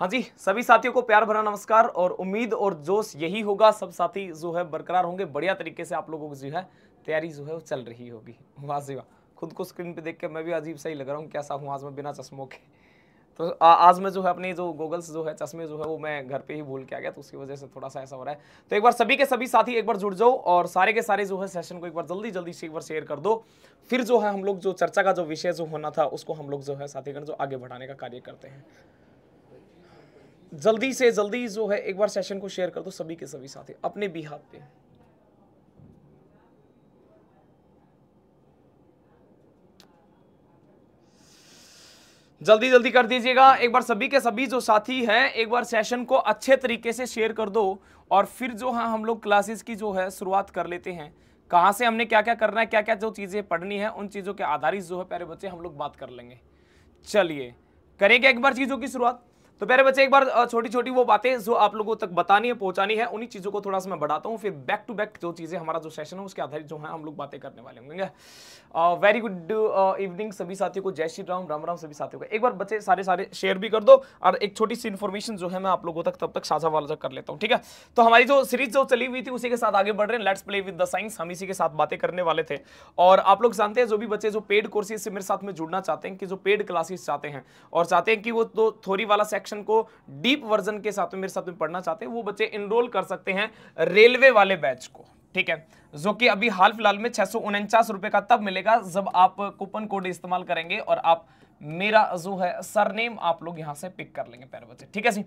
हाँ जी सभी साथियों को प्यार भरा नमस्कार और उम्मीद और जोश यही होगा सब साथी जो है बरकरार होंगे बढ़िया तरीके से आप लोगों की जो है तैयारी जो है वो चल रही होगी वाह वाह खुद को स्क्रीन पे देख के मैं भी अजीब सही लग रहा हूँ कैसा हूँ आज मैं बिना चश्मों के तो आ, आज मैं जो है अपने जो गूगल्स जो है चश्मे जो है वो मैं घर पे ही भूल के आ गया तो उसकी वजह से थोड़ा सा ऐसा हो रहा है तो एक बार सभी के सभी साथी एक बार जुड़ जाओ और सारे के सारे जो है सेशन को एक बार जल्दी जल्दी से एक बार शेयर कर दो फिर जो है हम लोग जो चर्चा का जो विषय जो होना था उसको हम लोग जो है साथीगण जो आगे बढ़ाने का कार्य करते हैं जल्दी से जल्दी जो है एक बार सेशन को शेयर कर दो सभी के सभी साथी अपने हाथ पे जल्दी जल्दी कर दीजिएगा एक बार सभी के सभी जो साथी हैं एक बार सेशन को अच्छे तरीके से शेयर कर दो और फिर जो है हाँ, हम लोग क्लासेस की जो है शुरुआत कर लेते हैं कहाँ से हमने क्या क्या करना है क्या क्या जो चीज़ें पढ़नी है उन चीज़ों के आधारित जो है प्यारे बच्चे हम लोग बात कर लेंगे चलिए करेंगे एक बार चीज़ों की शुरुआत तो प्यारे बच्चे एक बार छोटी छोटी वो बातें जो आप लोगों तक बतानी है पहुंचानी है उन्हीं चीज़ों को थोड़ा सा मैं बढ़ाता हूँ फिर बैक टू बैक जो चीज़ें हमारा जो सेशन है उसके आधारित जो है हम लोग बातें करने वाले होंगे वेरी गुड इवनिंग सभी साथियों को जय श्री राम राम राम सभी साथियों को एक बार बच्चे सारे सारे शेयर भी कर दो और एक छोटी सी इन्फॉर्मेशन जो है मैं आप लोगों तक तब तक साझा वाला कर लेता हूँ ठीक है तो हमारी जो सीरीज जो चली हुई थी उसी के साथ आगे बढ़ रहे हैं let's play with the science हम इसी के साथ बातें करने वाले थे और आप लोग जानते हैं जो भी बच्चे जो पेड कोर्सेज से मेरे साथ में जुड़ना चाहते हैं कि जो पेड क्लासेस चाहते हैं और चाहते हैं कि वो तो थोड़ी वाला सेक्शन सेक्शन को डीप वर्जन के साथ में मेरे साथ में पढ़ना चाहते हैं वो बच्चे इनरोल कर सकते हैं रेलवे वाले बैच को ठीक है जो कि अभी हाल फिलहाल में छह रुपए का तब मिलेगा जब आप कूपन कोड इस्तेमाल करेंगे और आप मेरा जो है सरनेम आप लोग यहां से पिक कर लेंगे पैर बच्चे ठीक है सी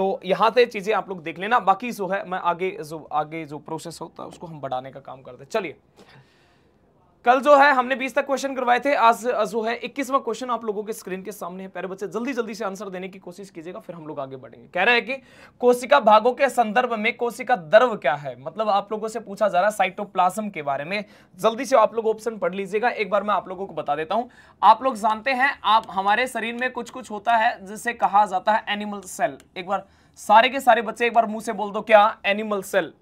तो यहां से चीज़ें आप लोग देख लेना बाकी जो है मैं आगे जो आगे जो प्रोसेस होता है उसको हम बढ़ाने का काम करते चलिए कल जो है हमने 20 तक क्वेश्चन करवाए थे आज जो है 21वां क्वेश्चन आप लोगों के स्क्रीन के सामने है पैर बच्चे जल्दी जल्दी से आंसर देने की कोशिश कीजिएगा फिर हम लोग आगे बढ़ेंगे कह रहे हैं कि कोशिका भागों के संदर्भ में कोशिका द्रव क्या है मतलब आप लोगों से पूछा जा रहा है साइटोप्लाज्म के बारे में जल्दी से आप लोग ऑप्शन पढ़ लीजिएगा एक बार मैं आप लोगों को बता देता हूँ आप लोग जानते हैं आप हमारे शरीर में कुछ कुछ होता है जिसे कहा जाता है एनिमल सेल एक बार सारे के सारे बच्चे एक बार मुंह से बोल दो क्या एनिमल सेल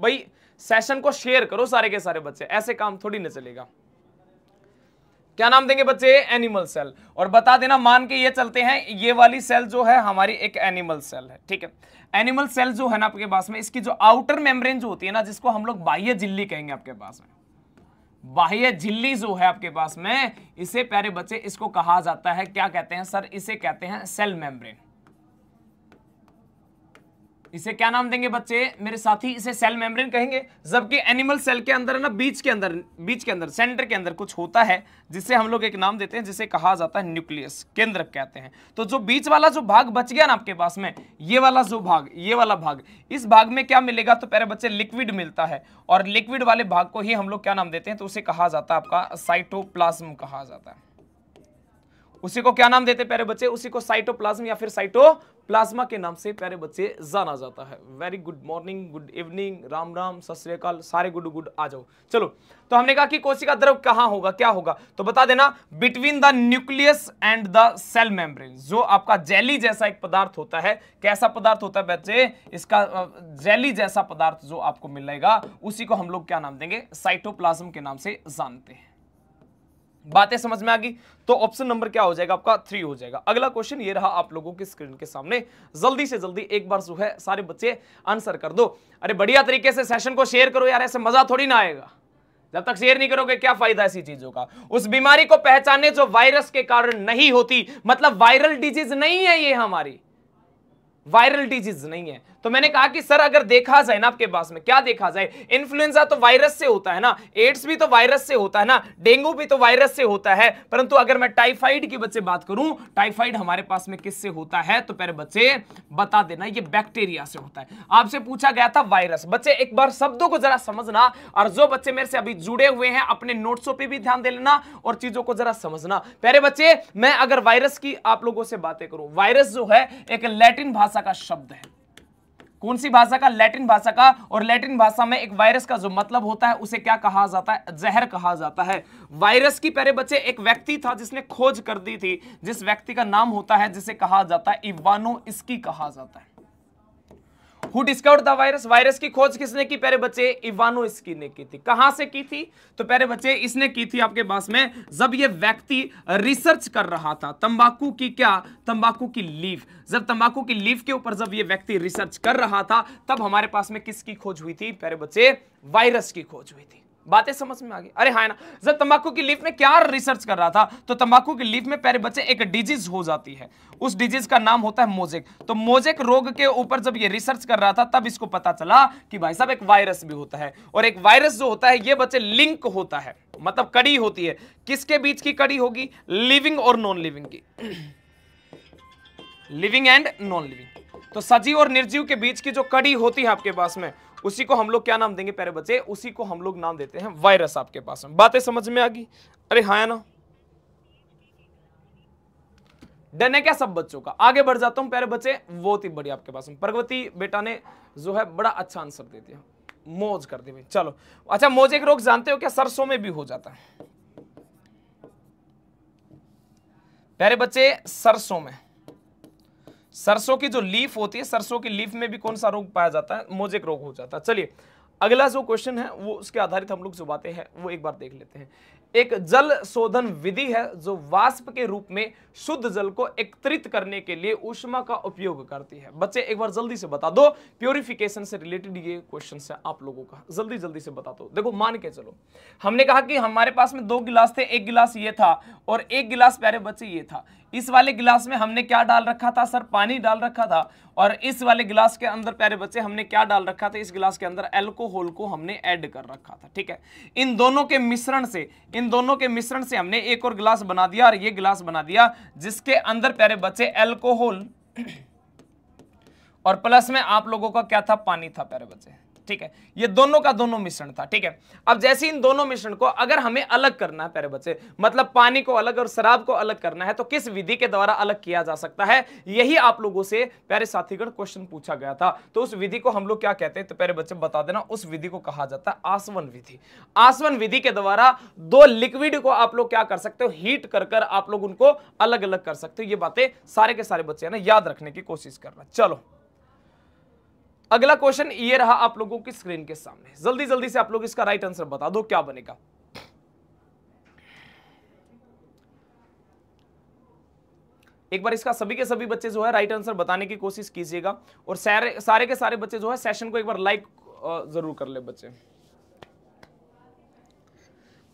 भाई सेशन को शेयर करो सारे के सारे बच्चे ऐसे काम थोड़ी ना चलेगा क्या नाम देंगे बच्चे एनिमल सेल और बता देना मान के ये चलते हैं ये वाली सेल जो है हमारी एक एनिमल सेल है ठीक है एनिमल सेल जो है ना आपके पास में इसकी जो आउटर मेम्ब्रेन जो होती है ना जिसको हम लोग बाह्य झिल्ली कहेंगे आपके पास में बाह्य झिल्ली जो है आपके पास में इसे प्यारे बच्चे इसको कहा जाता है क्या कहते हैं सर इसे कहते हैं सेल मेम्ब्रेन इसे क्या नाम देंगे बच्चे मेरे साथी इसे सेल मेम्ब्रेन कहेंगे जबकि एनिमल सेल के अंदर है ना बीच के अंदर बीच के अंदर सेंटर के अंदर कुछ होता है जिसे हम लोग एक नाम देते हैं जिसे कहा जाता है न्यूक्लियस केंद्र कहते हैं तो जो बीच वाला जो भाग बच गया ना आपके पास में ये वाला जो भाग ये वाला भाग इस भाग में क्या मिलेगा तो पहले बच्चे लिक्विड मिलता है और लिक्विड वाले भाग को ही हम लोग क्या नाम देते हैं तो उसे कहा जाता है आपका साइटोप्लाज्म कहा जाता है उसी को क्या नाम देते प्यारे बच्चे उसी को साइटोप्लाज्म या फिर साइटोप्लाज्मा के नाम से प्यारे बच्चे जाना जाता है very good morning good evening Ram Ram सत सारे गुड गुड आ जाओ चलो तो हमने कहा कि कोशिका द्रव कहाँ होगा क्या होगा तो बता देना between the nucleus and the cell membrane जो आपका जेली जैसा एक पदार्थ होता है कैसा पदार्थ होता है बच्चे इसका जेली जैसा पदार्थ जो आपको मिलेगा उसी को हम लोग क्या नाम देंगे साइटोप्लाज्म के नाम से जानते हैं बातें समझ में आ गई तो ऑप्शन नंबर क्या हो जाएगा आपका थ्री हो जाएगा अगला क्वेश्चन ये रहा आप लोगों की स्क्रीन के सामने जल्दी से जल्दी एक बार जो है सारे बच्चे आंसर कर दो अरे बढ़िया तरीके से सेशन को शेयर करो यार ऐसे मजा थोड़ी ना आएगा जब तक शेयर नहीं करोगे क्या फायदा ऐसी चीजों का उस बीमारी को पहचाने जो वायरस के कारण नहीं होती मतलब वायरल डिजीज नहीं है ये हमारी वायरल डिजीज नहीं है तो मैंने कहा कि सर अगर देखा जाए ना आपके पास में क्या देखा जाए इन्फ्लुएंजा तो वायरस से होता है ना एड्स भी तो वायरस से होता है ना डेंगू भी तो वायरस से होता है परंतु अगर मैं टाइफाइड की बच्चे बात करूं टाइफाइड हमारे पास में किससे होता है तो पहले बच्चे बता देना ये बैक्टीरिया से होता है आपसे पूछा गया था वायरस बच्चे एक बार शब्दों को जरा समझना और जो बच्चे मेरे से अभी जुड़े हुए हैं अपने नोट्सों पर भी ध्यान दे लेना और चीजों को जरा समझना पहले बच्चे मैं अगर वायरस की आप लोगों से बातें करूं वायरस जो है एक लैटिन भाषा का शब्द है कौन सी भाषा का लैटिन भाषा का और लैटिन भाषा में एक वायरस का जो मतलब होता है उसे क्या कहा जाता है जहर कहा जाता है वायरस की पहले बच्चे एक व्यक्ति था जिसने खोज कर दी थी जिस व्यक्ति का नाम होता है जिसे कहा जाता है इवानो इसकी कहा जाता है who discover the virus virus की खोज किसने की प्यारे बच्चे इवानो इसकी ने की थी कहां से की थी तो प्यारे बच्चे इसने की थी आपके पास में जब ये व्यक्ति रिसर्च कर रहा था तंबाकू की क्या तंबाकू की लीफ जब तंबाकू की लीफ के ऊपर जब ये व्यक्ति रिसर्च कर रहा था तब हमारे पास में किसकी खोज हुई थी प्यारे बच्चे वायरस की खोज हुई थी बातें समझ में आ गई अरे हाँ ना जब तंबाकू की लीफ में क्या रिसर्च कर रहा था तो तंबाकू की लीफ में पहले बच्चे एक डिजीज हो जाती है उस डिजीज का नाम होता है मोजेक तो मोजेक रोग के ऊपर जब ये रिसर्च कर रहा था तब इसको पता चला कि भाई साहब एक वायरस भी होता है और एक वायरस जो होता है ये बच्चे लिंक होता है मतलब कड़ी होती है किसके बीच की कड़ी होगी लिविंग और नॉन लिविंग की लिविंग एंड नॉन लिविंग तो सजीव और निर्जीव के बीच की जो कड़ी होती है आपके पास में उसी को हम लोग क्या नाम देंगे प्यारे बच्चे उसी को हम लोग नाम देते हैं वायरस आपके पास में बातें समझ में आ गई अरे हाँ ना डन है क्या सब बच्चों का आगे बढ़ जाता हूं प्यारे बच्चे बहुत ही बढ़िया आपके पास में प्रगति बेटा ने जो है बड़ा अच्छा आंसर दे दिया मोज कर दी भाई चलो अच्छा मोजे के रोग जानते हो क्या सरसों में भी हो जाता है प्यारे बच्चे सरसों में सरसों की जो लीफ होती है सरसों की लीफ में भी कौन सा रोग पाया जाता है मोजेक रोग हो जाता है चलिए अगला जो क्वेश्चन है वो उसके आधारित हम लोग जो बातें हैं वो एक बार देख लेते हैं एक जल शोधन विधि है जो वाष्प के रूप में शुद्ध जल को एकत्रित करने के लिए उष्मा का उपयोग करती है बच्चे एक बार जल्दी से बता दो प्योरिफिकेशन से रिलेटेड ये क्वेश्चन है आप लोगों का जल्दी जल्दी से बता दो देखो मान के चलो हमने कहा कि हमारे पास में दो गिलास थे एक गिलास ये था और एक गिलास प्यारे बच्चे ये था इस वाले गिलास में हमने क्या डाल रखा था सर पानी डाल रखा था और इस वाले गिलास के अंदर प्यारे बच्चे हमने क्या डाल रखा था इस गिलास के अंदर एल्कोहल को हमने ऐड कर रखा था ठीक है इन दोनों के मिश्रण से इन दोनों के मिश्रण से हमने एक और गिलास बना दिया और ये गिलास बना दिया जिसके अंदर प्यारे बच्चे एल्कोहल और प्लस में आप लोगों का क्या था पानी था प्यारे बच्चे ठीक है ये दोनों का दोनों मिश्रण था ठीक है अब जैसे इन दोनों मिश्रण को अगर हमें अलग करना है प्यारे बच्चे मतलब पानी को अलग और शराब को अलग करना है तो किस विधि के द्वारा अलग किया जा सकता है यही आप लोगों से प्यारे साथीगढ़ क्वेश्चन पूछा गया था तो उस विधि को हम लोग क्या कहते हैं तो प्यारे बच्चे बता देना उस विधि को कहा जाता है आसवन विधि आसवन विधि के द्वारा दो लिक्विड को आप लोग क्या कर सकते हो हीट कर कर आप लोग उनको अलग अलग कर सकते हो ये बातें सारे के सारे बच्चे ना याद रखने की कोशिश करना चलो अगला क्वेश्चन ये रहा आप लोगों की स्क्रीन के सामने जल्दी जल्दी से आप लोग इसका राइट आंसर बता दो क्या बनेगा एक बार इसका सभी के सभी बच्चे जो है राइट आंसर बताने की कोशिश कीजिएगा और सारे सारे के सारे बच्चे जो है सेशन को एक बार लाइक जरूर कर ले बच्चे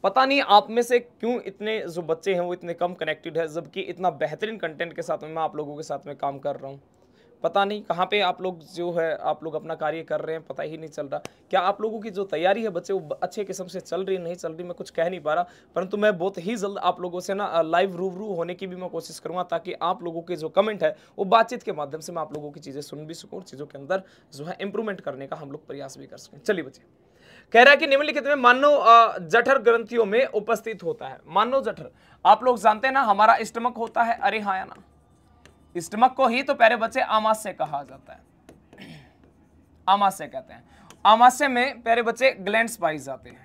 पता नहीं आप में से क्यों इतने जो बच्चे हैं वो इतने कम कनेक्टेड है जबकि इतना बेहतरीन कंटेंट के साथ में मैं आप लोगों के साथ में काम कर रहा हूं पता नहीं कहाँ पे आप लोग जो है आप लोग अपना कार्य कर रहे हैं पता ही नहीं चल रहा क्या आप लोगों की जो तैयारी है बच्चे वो अच्छे किस्म से चल रही नहीं चल रही मैं कुछ कह नहीं पा रहा परंतु मैं बहुत ही जल्द आप लोगों से ना लाइव रूबरू होने की भी मैं कोशिश करूँगा ताकि आप लोगों के जो कमेंट है वो बातचीत के माध्यम से मैं आप लोगों की चीज़ें सुन भी सकूँ और चीज़ों के अंदर जो है इंप्रूवमेंट करने का हम लोग प्रयास भी कर सकें चलिए बच्चे कह रहा है कि निम्नलिखित में मानव जठर ग्रंथियों में उपस्थित होता है मानव जठर आप लोग जानते हैं ना हमारा स्टमक होता है अरे हाँ ना स्टमक को ही तो प्यारे बच्चे आमाशय कहा जाता है आमाशय कहते हैं आमाशय में प्यारे बच्चे ग्लैंड्स पाए जाते हैं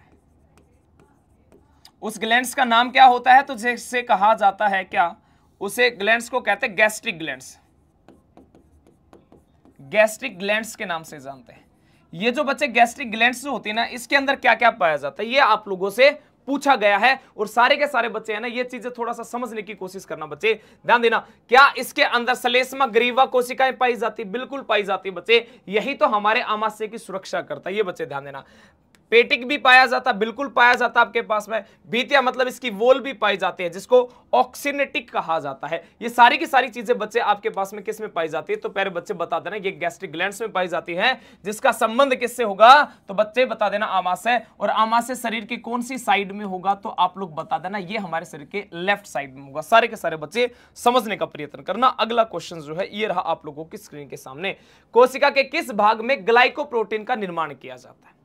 उस ग्लैंड्स का नाम क्या होता है तो जैसे कहा जाता है क्या उसे ग्लैंड्स को कहते हैं गैस्ट्रिक ग्लैंड्स गैस्ट्रिक ग्लैंड्स के नाम से जानते हैं ये जो बच्चे गैस्ट्रिक ग्लैंड्स होती है ना इसके अंदर क्या क्या पाया जाता है ये आप लोगों से पूछा गया है और सारे के सारे बच्चे हैं ना ये चीजें थोड़ा सा समझने की कोशिश करना बच्चे ध्यान देना क्या इसके अंदर सलेसमा ग्रीवा कोशिकाएं पाई जाती बिल्कुल पाई जाती बच्चे यही तो हमारे आमाशय की सुरक्षा करता है ये बच्चे ध्यान देना पेटिक भी पाया जाता बिल्कुल पाया जाता आपके पास में बीतिया मतलब इसकी वोल भी पाई जाती है जिसको ऑक्सीनेटिक कहा जाता है ये सारी की सारी चीजें बच्चे आपके पास में किस में पाई जाती है तो पहले बच्चे बता देना ये गैस्ट्रिक ग्लैंड में पाई जाती है जिसका संबंध किससे होगा तो बच्चे बता देना आमाशय और आमाशय शरीर की कौन सी साइड में होगा तो आप लोग बता देना ये हमारे शरीर के लेफ्ट साइड में होगा सारे के सारे बच्चे समझने का प्रयत्न करना अगला क्वेश्चन जो है ये रहा आप लोगों की स्क्रीन के सामने कोशिका के किस भाग में ग्लाइकोप्रोटीन का निर्माण किया जाता है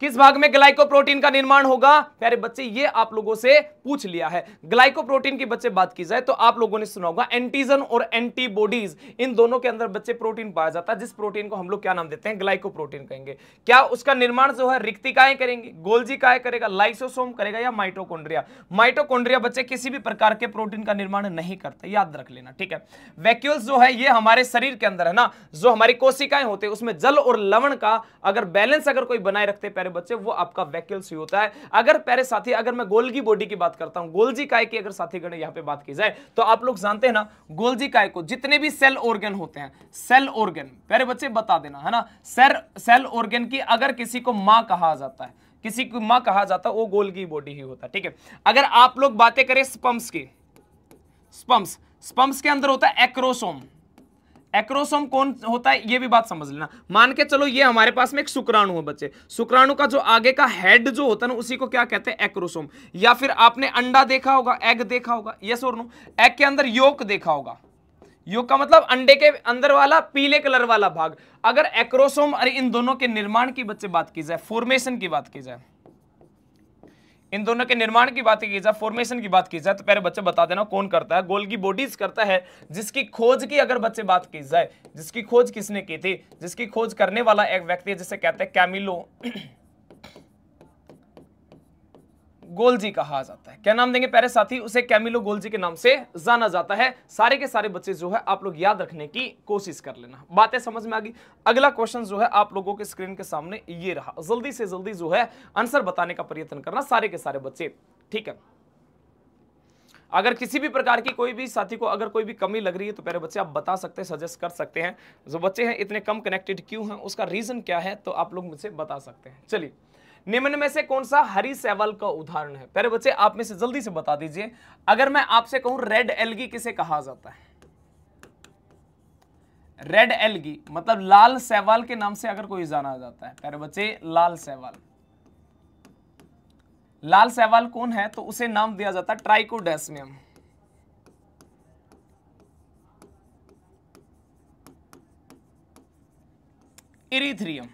किस भाग में ग्लाइकोप्रोटीन का निर्माण होगा प्यारे बच्चे ये आप लोगों से पूछ लिया है ग्लाइकोप्रोटीन की बच्चे बात की जाए तो आप लोगों ने सुना होगा एंटीजन और एंटीबॉडीज इन दोनों के अंदर बच्चे प्रोटीन पाया जाता है जिस प्रोटीन को हम लोग क्या नाम देते हैं ग्लाइकोप्रोटीन कहेंगे क्या उसका निर्माण जो है रिक्तिकाएं करेंगे गोल्जी काय करेगा लाइसोसोम करेगा या माइटोकोन्ड्रिया माइटोकोन्ड्रिया बच्चे किसी भी प्रकार के प्रोटीन का निर्माण नहीं करते याद रख लेना ठीक है वैक्यूल्स जो है ये हमारे शरीर के अंदर है ना जो हमारी कोशिकाएं होते हैं उसमें जल और लवण का अगर बैलेंस अगर कोई बनाए रखते प्यारे प्यारे बच्चे वो आपका वैकल्स ही होता है अगर प्यारे साथी अगर मैं गोलगी बॉडी की बात करता हूं गोलजी काय की अगर साथी गण यहाँ पे बात की जाए तो आप लोग जानते हैं ना गोलजी काय को जितने भी सेल ऑर्गन होते हैं सेल ऑर्गन प्यारे बच्चे बता देना है ना सर सेल ऑर्गन की अगर किसी को माँ कहा जाता है किसी को मां कहा जाता है वो गोल्गी बॉडी ही होता है ठीक है अगर आप लोग बातें करें स्पम्स की स्पम्स स्पम्स के अंदर होता है एक्रोसोम एक्रोसोम कौन होता है ये भी बात समझ लेना मान के चलो ये हमारे पास में एक शुक्राणु है बच्चे शुक्राणु का जो आगे का हेड जो होता है ना उसी को क्या कहते हैं एक्रोसोम या फिर आपने अंडा देखा होगा एग देखा होगा ये सोर नो एग के अंदर योक देखा होगा योग का मतलब अंडे के अंदर वाला पीले कलर वाला भाग अगर एक्रोसोम और इन दोनों के निर्माण की बच्चे बात की जाए फॉर्मेशन की बात की जाए इन दोनों के निर्माण की बात की जाए फॉर्मेशन की बात की जाए तो पहले बच्चे बता देना कौन करता है गोल की बॉडीज करता है जिसकी खोज की अगर बच्चे बात की जाए जिसकी खोज किसने की थी जिसकी खोज करने वाला एक व्यक्ति जिसे कहते हैं कैमिलो गोलजी कहा जाता है क्या नाम देंगे प्यारे साथी उसे कैमिलो गोलजी के नाम से जाना जाता है सारे के सारे बच्चे जो है आप लोग याद रखने की कोशिश कर लेना बातें समझ में आ गई अगला क्वेश्चन जो है आप लोगों के स्क्रीन के सामने ये रहा जल्दी से जल्दी जो है आंसर बताने का प्रयत्न करना सारे के सारे बच्चे ठीक है अगर किसी भी प्रकार की कोई भी साथी को अगर कोई भी कमी लग रही है तो प्यारे बच्चे आप बता सकते हैं सजेस्ट कर सकते हैं जो बच्चे हैं इतने कम कनेक्टेड क्यों हैं उसका रीज़न क्या है तो आप लोग मुझसे बता सकते हैं चलिए निम्न में से कौन सा हरी सेवल का उदाहरण है पहले बच्चे आप में से जल्दी से बता दीजिए अगर मैं आपसे कहूं रेड एलगी किसे कहा जाता है रेड एलगी मतलब लाल सेवाल के नाम से अगर कोई जाना जाता है पहले बच्चे लाल सेवाल लाल सेवाल कौन है तो उसे नाम दिया जाता है ट्राइकोडेसमियम इरिथ्रियम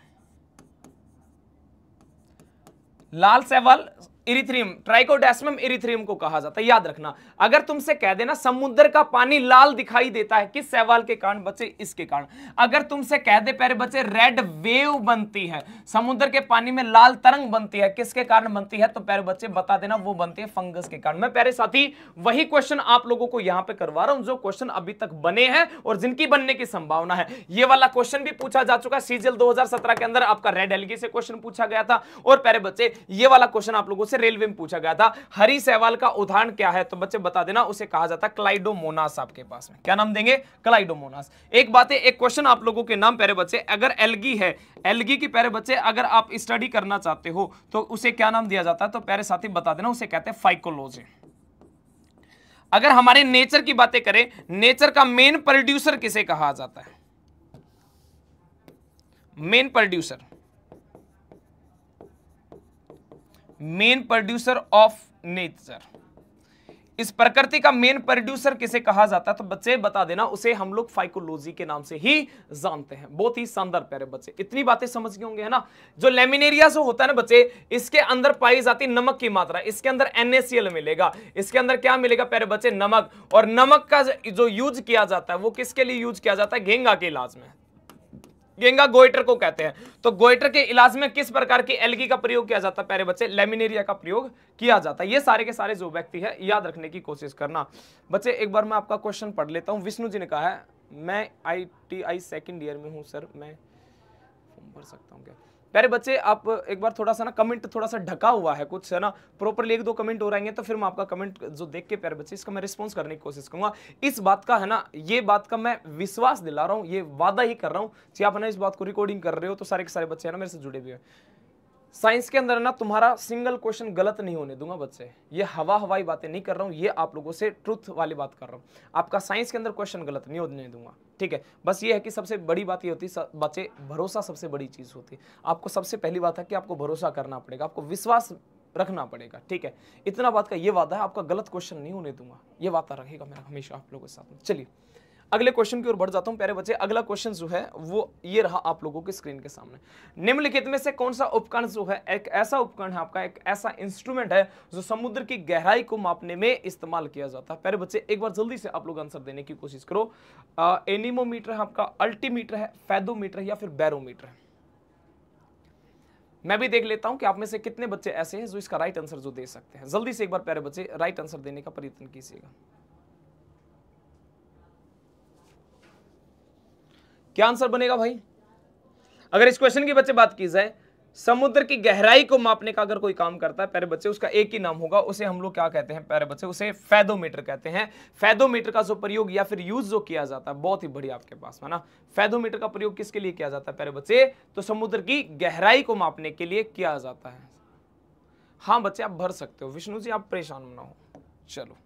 लाल सेवल इरिथ्रियम ट्राइकोडेसम इरिथ्रियम को कहा जाता है याद रखना अगर तुमसे कह देना समुद्र का पानी लाल दिखाई देता है किस सवाल के कारण बच्चे इसके कारण अगर तुमसे कह दे पैर बच्चे रेड वेव बनती है समुद्र के पानी में लाल तरंग बनती है किसके कारण बनती है तो पैर बच्चे बता देना वो बनती है फंगस के कारण मैं प्यारे साथी वही क्वेश्चन आप लोगों को यहां पर करवा रहा हूं जो क्वेश्चन अभी तक बने हैं और जिनकी बनने की संभावना है ये वाला क्वेश्चन भी पूछा जा चुका है सीजल दो के अंदर आपका रेड एलगी से क्वेश्चन पूछा गया था और प्यारे बच्चे ये वाला क्वेश्चन आप लोगों से से रेलवे में पूछा गया था हरी सहवाल का उदाहरण क्या है तो बच्चे बता देना उसे कहा जाता है क्लाइडोमोनास आपके पास में क्या नाम देंगे क्लाइडोमोनास एक बात है एक क्वेश्चन आप लोगों के नाम प्यारे बच्चे अगर एलगी है एलगी की प्यारे बच्चे अगर आप स्टडी करना चाहते हो तो उसे क्या नाम दिया जाता है तो प्यारे साथी बता देना उसे कहते हैं फाइकोलॉजी अगर हमारे नेचर की बातें करें नेचर का मेन प्रोड्यूसर किसे कहा जाता है main producer main producer of nature इस प्रकृति का मेन प्रोड्यूसर किसे कहा जाता है तो बच्चे बता देना उसे हम लोग फाइकोलॉजी के नाम से ही जानते हैं बहुत ही शानदार प्यारे बच्चे इतनी बातें समझ गए होंगे है ना जो लेमिनेरिया से होता है ना बच्चे इसके अंदर पाई जाती है नमक की मात्रा इसके अंदर एनएसएल मिलेगा इसके अंदर क्या मिलेगा प्यारे बच्चे नमक और नमक का जो यूज किया जाता है वो किसके लिए यूज किया जाता है घेंगा के इलाज में गेंगा गोइटर को कहते हैं तो गोइटर के इलाज में किस प्रकार की एलगी का प्रयोग किया जाता है प्यारे बच्चे लेमिनेरिया का प्रयोग किया जाता है ये सारे के सारे जो व्यक्ति है याद रखने की कोशिश करना बच्चे एक बार मैं आपका क्वेश्चन पढ़ लेता हूँ विष्णु जी ने कहा है मैं I T I second year में हूँ सर मैं पढ़ सकता हूँ क्या प्यारे बच्चे आप एक बार थोड़ा सा ना कमेंट थोड़ा सा ढका हुआ है कुछ है ना प्रॉपरली एक दो कमेंट हो रहेंगे तो फिर मैं आपका कमेंट जो देख के प्यारे बच्चे इसका मैं रिस्पॉन्स करने की कोशिश करूंगा इस बात का है ना ये बात का मैं विश्वास दिला रहा हूँ ये वादा ही कर रहा हूँ कि आप ना इस बात को रिकॉर्डिंग कर रहे हो तो सारे के सारे बच्चे है ना मेरे से जुड़े हुए हैं साइंस के अंदर ना तुम्हारा सिंगल क्वेश्चन गलत नहीं होने दूंगा बच्चे ये हवा हवाई बातें नहीं कर रहा हूँ ये आप लोगों से ट्रुथ वाली बात कर रहा हूँ आपका साइंस के अंदर क्वेश्चन गलत नहीं होने दूंगा ठीक है बस ये है कि सबसे बड़ी बात ये होती है बच्चे भरोसा सबसे बड़ी चीज़ होती है आपको सबसे पहली बात है कि आपको भरोसा करना पड़ेगा आपको विश्वास रखना पड़ेगा ठीक है इतना बात का ये वादा है आपका गलत क्वेश्चन नहीं होने दूंगा ये वादा रखेगा मेरा हमेशा आप लोगों के साथ में चलिए अगले क्वेश्चन की ओर बढ़ जाता हूं प्यारे बच्चे अगला क्वेश्चन जो है वो ये रहा आप लोगों की स्क्रीन के सामने निम्नलिखित में से कौन सा उपकरण जो है एक ऐसा उपकरण है आपका एक ऐसा इंस्ट्रूमेंट है जो समुद्र की गहराई को मापने में इस्तेमाल किया जाता है प्यारे बच्चे एक बार जल्दी से आप लोग आंसर देने की कोशिश करो एनिमोमीटर है आपका अल्टीमीटर है फैदोमीटर है या फिर बैरोमीटर है मैं भी देख लेता हूं कि आप में से कितने बच्चे ऐसे हैं जो इसका राइट आंसर जो दे सकते हैं जल्दी से एक बार प्यारे बच्चे राइट आंसर देने का प्रयत्न कीजिएगा क्या आंसर बनेगा भाई अगर इस क्वेश्चन की बच्चे बात की जाए समुद्र की गहराई को मापने का अगर कोई काम करता है प्यारे बच्चे उसका एक ही नाम होगा उसे हम लोग क्या कहते हैं प्यारे बच्चे उसे फैदोमीटर कहते हैं फैदोमीटर का जो प्रयोग या फिर यूज जो किया जाता है बहुत ही बढ़िया आपके पास है ना फैदोमीटर का प्रयोग किसके लिए किया जाता है प्यारे बच्चे तो समुद्र की गहराई को मापने के लिए किया जाता है हाँ बच्चे आप भर सकते हो विष्णु जी आप परेशान ना हो चलो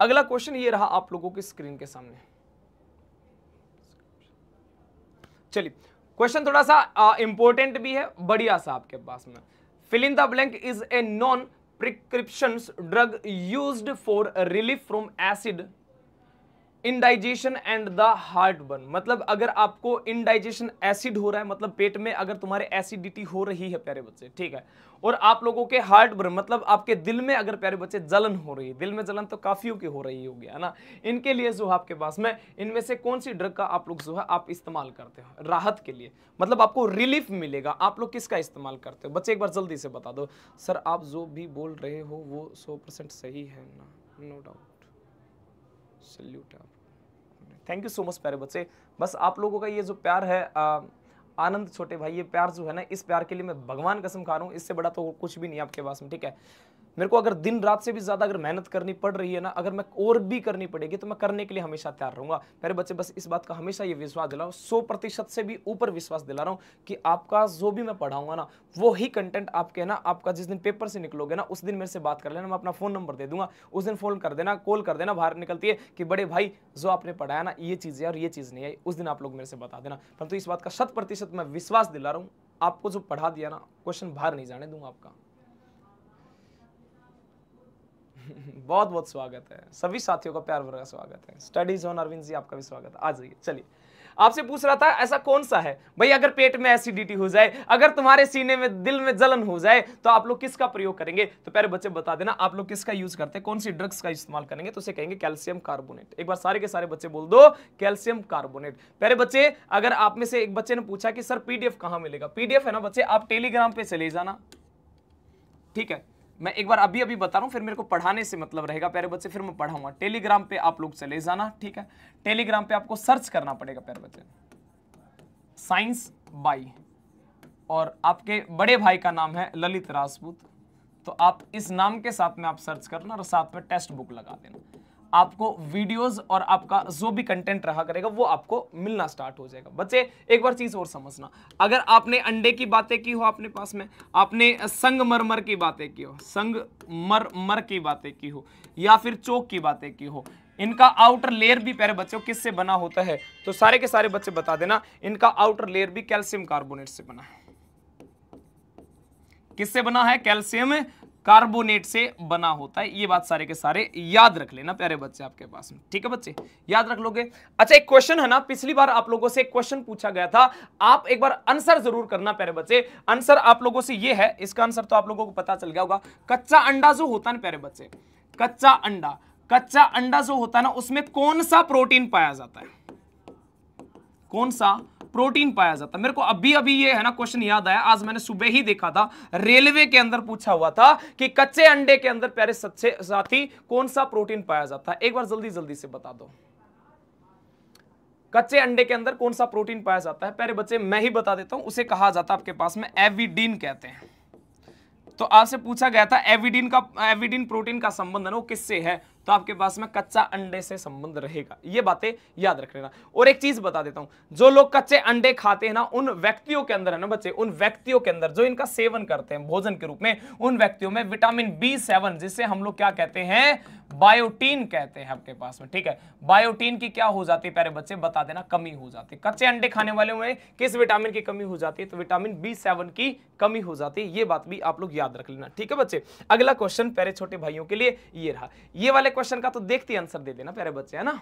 अगला क्वेश्चन ये रहा आप लोगों की स्क्रीन के सामने चलिए क्वेश्चन थोड़ा सा इंपॉर्टेंट भी है बढ़िया सा आपके पास में filling the blank is a non prescription drug use for relief from acid indigestion and the heart burn मतलब अगर आपको इनडाइजेशन एसिड हो रहा है मतलब पेट में अगर तुम्हारे एसिडिटी हो रही है प्यारे बच्चे ठीक है और आप लोगों के हार्ट बर्न मतलब आपके दिल में अगर प्यारे बच्चे जलन हो रही है दिल में जलन तो काफियों की हो रही होगी है ना इनके लिए जो है आपके पास में इनमें से कौन सी ड्रग का आप लोग जो है आप इस्तेमाल करते हो राहत के लिए मतलब आपको रिलीफ मिलेगा आप लोग किसका इस्तेमाल करते हो बच्चे एक बार जल्दी से बता दो सर आप जो भी बोल रहे हो वो सौ परसेंट सही है ना नो डाउट सल्यूट आप थैंक यू सो मच प्यारे बच्चे बस आप लोगों का ये जो प्यार है आ, आनंद छोटे भाई ये प्यार जो है ना इस प्यार के लिए मैं भगवान कसम खा रहा हूँ इससे बड़ा तो कुछ भी नहीं आपके पास में ठीक है मेरे को अगर दिन रात से भी ज़्यादा अगर मेहनत करनी पड़ रही है ना अगर मैं और भी करनी पड़ेगी तो मैं करने के लिए हमेशा तैयार रहूंगा मेरे बच्चे बस इस बात का हमेशा ये विश्वास दिलाओ सौ प्रतिशत से भी ऊपर विश्वास दिला रहा हूँ कि आपका जो भी मैं पढ़ाऊंगा ना वो ही कंटेंट आपके ना आपका जिस दिन पेपर से निकलोगे ना उस दिन मेरे से बात कर लेना मैं अपना फ़ोन नंबर दे दूंगा उस दिन फ़ोन कर देना कॉल कर देना बाहर निकलती है कि बड़े भाई जो आपने पढ़ाया ना ये चीज़ है और ये चीज़ नहीं आई उस दिन आप लोग मेरे से बता देना परंतु इस बात का शत प्रतिशत मैं विश्वास दिला रहा हूँ आपको जो पढ़ा दिया ना क्वेश्चन बाहर नहीं जाने दूंगा आपका बहुत बहुत स्वागत है सभी साथियों का प्यार भरा स्वागत है स्टडी जोन अरविंद जी आपका भी स्वागत है आ जाइए चलिए आपसे पूछ रहा था ऐसा कौन सा है भाई अगर पेट में एसिडिटी हो जाए अगर तुम्हारे सीने में दिल में जलन हो जाए तो आप लोग किसका प्रयोग करेंगे तो प्यारे बच्चे बता देना आप लोग किसका यूज करते हैं कौन सी ड्रग्स का इस्तेमाल करेंगे तो उसे कहेंगे कैल्शियम कार्बोनेट एक बार सारे के सारे बच्चे बोल दो कैल्शियम कार्बोनेट प्यारे बच्चे अगर आप में से एक बच्चे ने पूछा कि सर पीडीएफ कहां मिलेगा पीडीएफ है ना बच्चे आप टेलीग्राम पे चले जाना ठीक है मैं एक बार अभी अभी बता रहा हूँ फिर मेरे को पढ़ाने से मतलब रहेगा प्यारे बच्चे फिर मैं पढ़ाऊंगा टेलीग्राम पे आप लोग चले जाना ठीक है टेलीग्राम पे आपको सर्च करना पड़ेगा प्यारे बच्चे साइंस बाई और आपके बड़े भाई का नाम है ललित राजपूत तो आप इस नाम के साथ में आप सर्च करना और साथ में टेक्स्ट बुक लगा देना आपको वीडियोस और आपका जो भी कंटेंट रहा करेगा वो आपको मिलना स्टार्ट हो जाएगा बच्चे एक बार चीज़ और समझना अगर आपने अंडे की बातें की हो अपने पास में आपने संगमरमर की बातें की हो संगमरमर की बातें की हो या फिर चौक की बातें की हो इनका आउटर लेयर भी प्यारे बच्चों किससे बना होता है तो सारे के सारे बच्चे बता देना इनका आउटर लेयर भी कैल्शियम कार्बोनेट से बना है किससे बना है कैल्शियम कार्बोनेट से बना होता है ये बात सारे के सारे याद रख लेना प्यारे बच्चे आपके पास में ठीक है बच्चे याद रख लोगे अच्छा एक क्वेश्चन है ना पिछली बार आप लोगों से एक क्वेश्चन पूछा गया था आप एक बार आंसर जरूर करना प्यारे बच्चे आंसर आप लोगों से ये है इसका आंसर तो आप लोगों को पता चल गया होगा कच्चा अंडा जो होता है ना प्यारे बच्चे कच्चा अंडा कच्चा अंडा जो होता है ना उसमें कौन सा प्रोटीन पाया जाता है कौन सा प्रोटीन पाया जाता है मेरे को अभी अभी ये है ना क्वेश्चन याद आया आज मैंने सुबह ही देखा था रेलवे के अंदर पूछा हुआ था कि कच्चे अंडे के अंदर प्यारे सच्चे साथी कौन सा प्रोटीन पाया जाता है एक बार जल्दी जल्दी से बता दो कच्चे अंडे के अंदर कौन सा प्रोटीन पाया जाता है प्यारे बच्चे मैं ही बता देता हूं उसे कहा जाता है आपके पास में एविडीन कहते हैं तो आपसे पूछा गया था एविडीन का एविडीन प्रोटीन का संबंध संबंधन वो किससे है तो आपके पास में कच्चा अंडे से संबंध रहेगा ये बातें याद रख लेना और एक चीज बता देता हूं जो लोग कच्चे अंडे खाते हैं ना उन व्यक्तियों के अंदर है ना बच्चे उन व्यक्तियों के अंदर जो इनका सेवन करते हैं भोजन के रूप में उन व्यक्तियों में विटामिन बी सेवन जिसे हम लोग क्या कहते हैं बायोटीन कहते हैं आपके पास में ठीक है बायोटीन की क्या हो जाती है प्यारे बच्चे बता देना कमी हो जाती है कच्चे अंडे खाने वाले में किस विटामिन की कमी हो जाती है तो विटामिन बी सेवन की कमी हो जाती है ये बात भी आप लोग याद रख लेना ठीक है बच्चे अगला क्वेश्चन प्यारे छोटे भाइयों के लिए ये रहा ये वाले क्वेश्चन का तो देखते आंसर दे देना प्यारे बच्चे है ना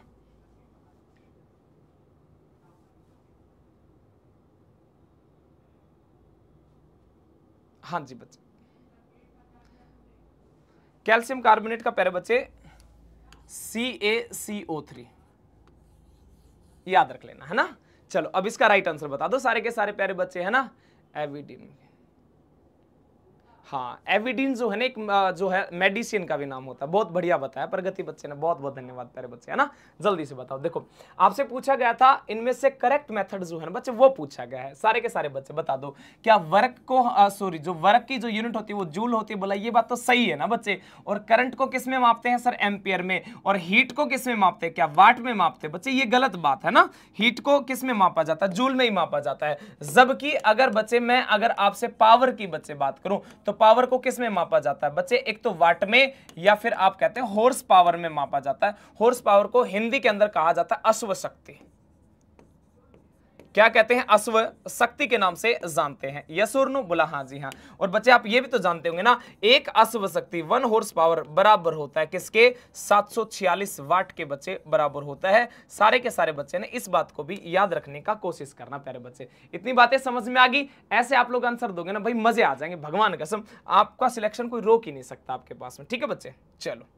हाँ जी बच्चे कैल्शियम कार्बोनेट का प्यारे बच्चे सी ए सी ओ थ्री याद रख लेना है ना चलो अब इसका राइट आंसर बता दो सारे के सारे प्यारे बच्चे है ना एविडीन हाँ एविडिन जो है ना एक जो है मेडिसिन का भी नाम होता है बहुत बढ़िया बताया प्रगति बच्चे ने बहुत बहुत धन्यवाद प्यारे बच्चे है ना जल्दी से बताओ देखो आपसे पूछा गया था इनमें से करेक्ट मेथड जो है ना बच्चे वो पूछा गया है सारे के सारे बच्चे बता दो क्या वर्क को सॉरी जो वर्क की जो यूनिट होती है वो जूल होती है बोला ये बात तो सही है ना बच्चे और करंट को किस में मापते हैं सर एम्पियर में और हीट को किस में मापते हैं क्या वाट में मापते हैं बच्चे ये गलत बात है ना हीट को किस में मापा जाता है जूल में ही मापा जाता है जबकि अगर बच्चे मैं अगर आपसे पावर की बच्चे बात करूं तो पावर को किस में मापा जाता है बच्चे एक तो वाट में या फिर आप कहते हैं हॉर्स पावर में मापा जाता है हॉर्स पावर को हिंदी के अंदर कहा जाता है अश्व शक्ति क्या कहते हैं अश्व शक्ति के नाम से जानते हैं यस नो बोला हाँ जी हाँ और बच्चे आप ये भी तो जानते होंगे ना एक अश्व शक्ति वन हॉर्स पावर बराबर होता है किसके 746 वाट के बच्चे बराबर होता है सारे के सारे बच्चे ने इस बात को भी याद रखने का कोशिश करना प्यारे बच्चे इतनी बातें समझ में आ गई ऐसे आप लोग आंसर दोगे ना भाई मजे आ जाएंगे भगवान कसम आपका सिलेक्शन कोई रोक ही नहीं सकता आपके पास में ठीक है बच्चे चलो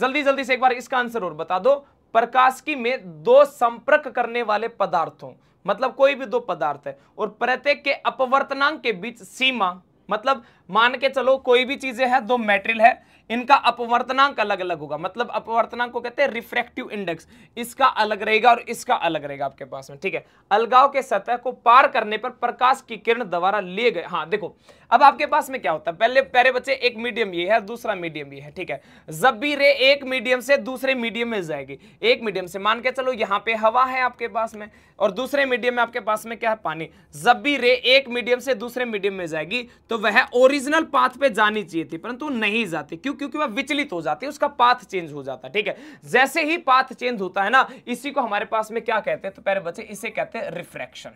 जल्दी जल्दी से एक बार इसका आंसर और बता दो प्रकाशकी में दो संपर्क करने वाले पदार्थों मतलब कोई भी दो पदार्थ है और प्रत्येक के अपवर्तनांक के बीच सीमा मतलब मान के चलो कोई भी चीजें है दो मेटेरियल है इनका अपवर्तनांक अलग अलग होगा मतलब अपवर्तनांक को कहते हैं रिफ्रेक्टिव इंडेक्स इसका अलग रहेगा और इसका अलग रहेगा आपके पास में ठीक है अलगाव के सतह को पार करने पर प्रकाश की किरण द्वारा लिए गए हाँ देखो अब आपके पास में क्या होता है पहले पहले बच्चे एक मीडियम ये है दूसरा मीडियम ये है ठीक है जब भी रे एक मीडियम से दूसरे मीडियम में जाएगी एक मीडियम से मान के चलो यहाँ पे हवा है आपके पास में और दूसरे मीडियम में आपके पास में क्या है पानी जब भी रे एक मीडियम से दूसरे मीडियम में जाएगी तो वह और ओरिजिनल पाथ पे जानी चाहिए थी परंतु नहीं जाती क्यों क्योंकि वह विचलित हो जाती है उसका पाथ चेंज हो जाता है ठीक है जैसे ही पाथ चेंज होता है ना इसी को हमारे पास में क्या कहते हैं तो पहले बच्चे इसे कहते हैं रिफ्रैक्शन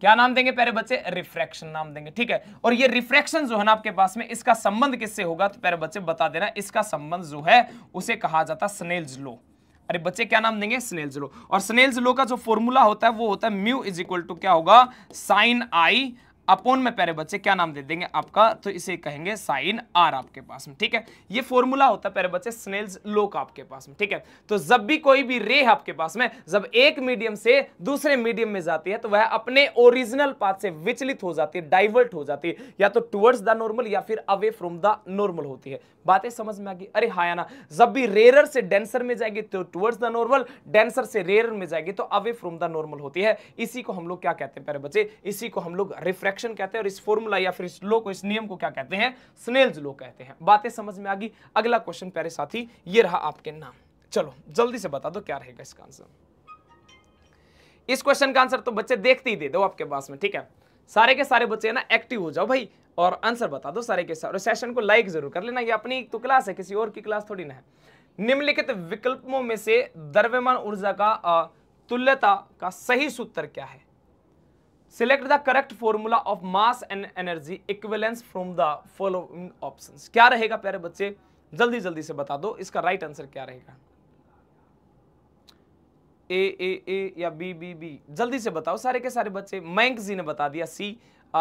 क्या नाम देंगे प्यारे बच्चे रिफ्रैक्शन नाम देंगे ठीक है और ये रिफ्रैक्शन जो है ना आपके पास में इसका संबंध किससे होगा तो प्यारे बच्चे बता देना इसका संबंध जो है उसे कहा जाता स्नेल्स लो अरे बच्चे क्या नाम देंगे स्नेल्स लो और स्नेल्स लो का जो फॉर्मूला होता है वो होता है म्यू इज इक्वल टू क्या होगा साइन आई अपोन में प्यारे बच्चे क्या नाम दे देंगे आपका तो इसे कहेंगे साइन आर आपके पास में ठीक है ये फॉर्मूला होता है प्यारे बच्चे स्नेल्स लोक आपके पास में ठीक है तो जब भी कोई भी रे है आपके पास में जब एक मीडियम से दूसरे मीडियम में जाती है तो वह अपने ओरिजिनल पाथ से विचलित हो जाती है डाइवर्ट हो जाती है या तो टूवर्ड्स द नॉर्मल या फिर अवे फ्रॉम द नॉर्मल होती है बातें समझ में आ गई अरे हाँ ना जब भी रेरर से डेंसर में जाएगी तो टूवर्ड्स द नॉर्मल डेंसर से रेरर में जाएगी तो अवे फ्रॉम द नॉर्मल होती है इसी को हम लोग क्या कहते हैं प्यारे बच्चे इसी को हम लोग रिफ्रैक्शन फ्रैक्शन कहते हैं और इस फॉर्मूला या फिर इस लो को इस नियम को क्या कहते हैं स्नेल्स लो कहते हैं बातें समझ में आ गई अगला क्वेश्चन प्यारे साथी ये रहा आपके नाम चलो जल्दी से बता दो क्या रहेगा इसका आंसर इस क्वेश्चन का आंसर तो बच्चे देखते ही दे दो आपके पास में ठीक है सारे के सारे बच्चे ना एक्टिव हो जाओ भाई और आंसर बता दो सारे के सारे सेशन को लाइक जरूर कर लेना ये अपनी तो क्लास है किसी और की क्लास थोड़ी ना है निम्नलिखित विकल्पों में से द्रव्यमान ऊर्जा का तुल्यता का सही सूत्र क्या है select the correct formula of mass and energy equivalence from the following options क्या रहेगा प्यारे बच्चे जल्दी जल्दी से बता दो इसका राइट right आंसर क्या रहेगा ए ए ए या बी बी बी जल्दी से बताओ सारे के सारे बच्चे मैंक जी ने बता दिया सी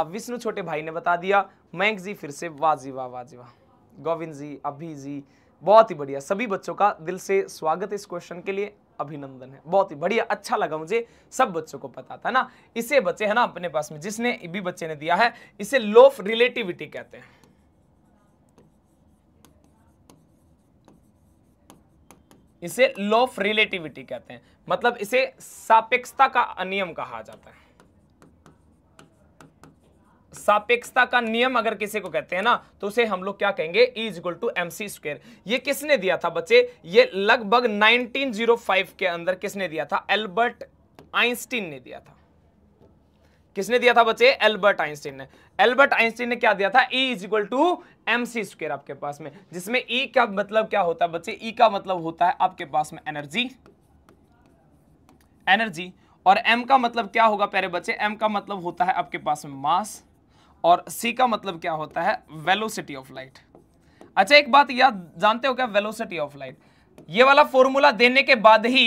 विष्णु छोटे भाई ने बता दिया मैंक जी फिर से वाजी वाह वाजी वाह गोविंद जी अभी जी बहुत ही बढ़िया सभी बच्चों का दिल से स्वागत इस क्वेश्चन के लिए अभिनंदन है बहुत ही बढ़िया अच्छा लगा मुझे सब बच्चों को पता था ना इसे बच्चे है ना अपने पास में जिसने भी बच्चे ने दिया है इसे लोफ रिलेटिविटी कहते हैं इसे लॉ ऑफ रिलेटिविटी कहते हैं मतलब इसे सापेक्षता का नियम कहा जाता है सापेक्षता का नियम अगर किसी को कहते हैं ना तो उसे हम लोग क्या कहेंगे is equal to M C square ये किसने दिया था बच्चे ये लगभग 1905 के अंदर किसने दिया था एल्बर्ट आइंस्टीन ने दिया था किसने दिया था बच्चे एल्बर्ट आइंस्टीन ने एल्बर्ट आइंस्टीन ने क्या दिया था E is equal to M C square आपके पास में जिसमें ई e का मतलब क्या होता है बच्चे ई e का मतलब होता है आपके पास में एनर्जी एनर्जी और एम का मतलब क्या होगा प्यारे बच्चे एम का मतलब होता है आपके पास में मास और सी का मतलब क्या होता है वेलोसिटी ऑफ लाइट अच्छा एक बात याद जानते हो क्या वेलोसिटी ऑफ लाइट ये वाला फॉर्मूला देने के बाद ही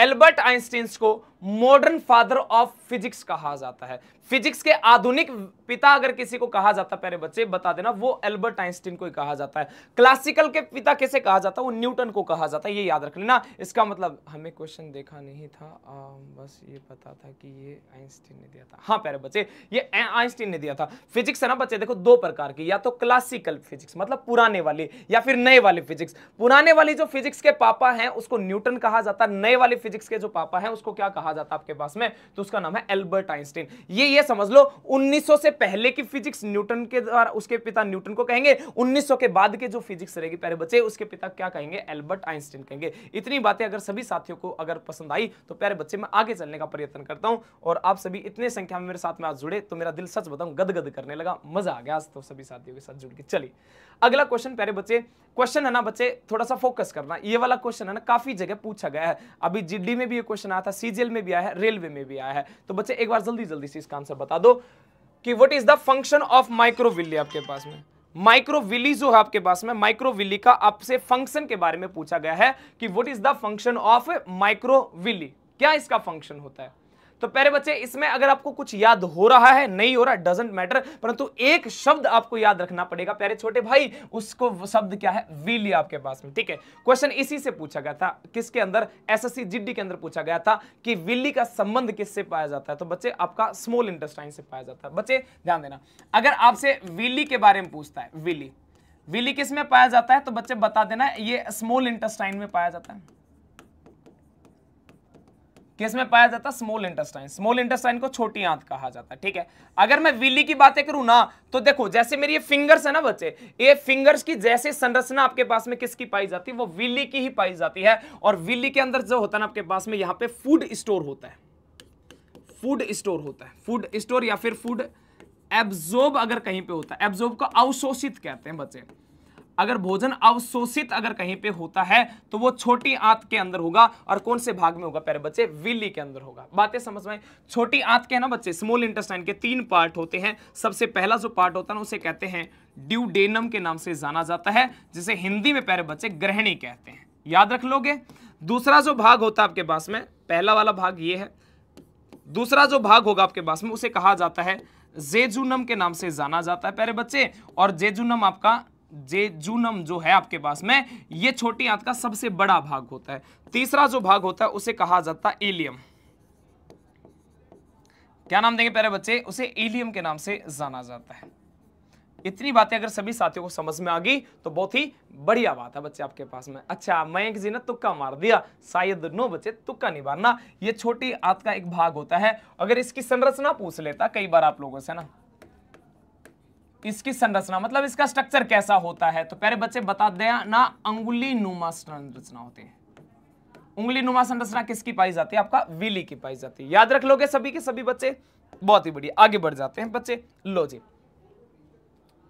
एल्बर्ट आइंस्टीन को मॉडर्न फादर ऑफ फिजिक्स कहा जाता है फिजिक्स के आधुनिक पिता अगर किसी को कहा जाता प्यारे बच्चे बता देना वो एल्बर्ट आइंस्टीन को ही कहा जाता है क्लासिकल के पिता कैसे कहा जाता है वो न्यूटन को कहा जाता है ये याद रख लेना इसका मतलब हमें क्वेश्चन देखा नहीं था आ, बस ये पता था कि ये आइंस्टीन ने दिया था हाँ प्यारे बच्चे ये आइंस्टीन ने दिया था फिजिक्स है ना बच्चे देखो दो प्रकार की या तो क्लासिकल फिजिक्स मतलब पुराने वाली या फिर नए वाले फिजिक्स पुराने वाली जो फिजिक्स के पापा है उसको न्यूटन कहा जाता है नए वाले फिजिक्स के जो पापा है उसको क्या कहा जाता है आपके पास में तो उसका नाम है एल्बर्ट आइंस्टीन ये ये समझ लो 1900 से पहले की फिजिक्स न्यूटन के द्वारा उसके पिता न्यूटन को कहेंगे 1900 के बाद के जो फिजिक्स रहेगी प्यारे बच्चे उसके पिता क्या कहेंगे एल्बर्ट आइंस्टीन कहेंगे इतनी बातें अगर सभी साथियों को अगर पसंद आई तो प्यारे बच्चे मैं आगे चलने का प्रयत्न करता हूँ और आप सभी इतने संख्या में मेरे साथ में आज जुड़े तो मेरा दिल सच बताऊँ गदगद करने लगा मजा आ गया आज तो सभी साथियों के साथ जुड़ के चलिए अगला क्वेश्चन प्यारे बच्चे क्वेश्चन है ना बच्चे थोड़ा सा फोकस करना ये वाला क्वेश्चन है ना काफी जगह पूछा गया है अभी जीडी में भी ये क्वेश्चन आया था सीजीएल में भी आया है रेलवे में भी आया है तो बच्चे एक बार जल्दी जल्दी से इसका आंसर बता दो कि what is the function of microvilli आपके पास में माइक्रोविली जो है आपके पास में माइक्रोविली का आपसे फंक्शन के बारे में पूछा गया है कि what is the function of microvilli क्या इसका फंक्शन होता है तो प्यारे बच्चे इसमें अगर आपको कुछ याद हो रहा है नहीं हो रहा डजेंट मैटर परंतु एक शब्द आपको याद रखना पड़ेगा प्यारे छोटे भाई उसको शब्द क्या है विल आपके पास में ठीक है क्वेश्चन इसी से पूछा गया था किसके अंदर एसएससी जीडी के अंदर पूछा गया था कि विली का संबंध किससे पाया जाता है तो बच्चे आपका स्मॉल इंटरस्टाइन से पाया जाता है बच्चे ध्यान देना अगर आपसे विली के बारे में पूछता है विली विली किस में पाया जाता है तो बच्चे बता देना ये स्मॉल इंटेस्टाइन में पाया जाता है किस में पाया जाता है स्मॉल इंटेस्टाइन स्मॉल इंटेस्टाइन को छोटी आंत कहा जाता है ठीक है अगर मैं विली की बातें करूं ना तो देखो जैसे मेरी ये फिंगर्स है ना बच्चे ये फिंगर्स की जैसे संरचना आपके पास में किसकी पाई जाती है वो विली की ही पाई जाती है और विली के अंदर जो होता है ना आपके पास में यहाँ पे फूड स्टोर होता है फूड स्टोर होता है फूड स्टोर या फिर फूड एब्जोर्ब अगर कहीं पे होता है एब्जोर्ब को अवशोषित कहते हैं बच्चे अगर भोजन अवशोषित अगर कहीं पे होता है तो वो छोटी आंत के अंदर होगा और कौन से भाग में होगा प्यारे बच्चे विली के अंदर होगा बातें समझ में छोटी आंत के ना बच्चे स्मॉल इंटेस्टाइन के तीन पार्ट होते हैं सबसे पहला जो पार्ट होता है ना उसे कहते हैं ड्यूडेनम के नाम से जाना जाता है जिसे हिंदी में प्यारे बच्चे ग्रहणी कहते हैं याद रख लोगे दूसरा जो भाग होता है आपके पास में पहला वाला भाग ये है दूसरा जो भाग होगा आपके पास में उसे कहा जाता है जेजुनम के नाम से जाना जाता है प्यारे बच्चे और जेजुनम आपका जे जूनम जो है आपके पास में ये छोटी आंत का सबसे बड़ा भाग होता है तीसरा जो भाग होता है उसे कहा जाता है एलियम क्या नाम देंगे प्यारे बच्चे उसे एलियम के नाम से जाना जाता है इतनी बातें अगर सभी साथियों को समझ में आ गई तो बहुत ही बढ़िया बात है बच्चे आपके पास में अच्छा मयंक जी ने तुक्का मार दिया शायद नो बच्चे तुक्का नहीं मारना ये छोटी आंत का एक भाग होता है अगर इसकी संरचना पूछ लेता कई बार आप लोगों से ना इसकी संरचना मतलब इसका स्ट्रक्चर कैसा होता है तो प्यारे बच्चे बता दें ना अंगुली नुमा संरचना होती है उंगली नुमा संरचना किसकी पाई जाती है आपका विली की पाई जाती है याद रख लोगे सभी के सभी बच्चे बहुत ही बढ़िया आगे बढ़ जाते हैं बच्चे लो जी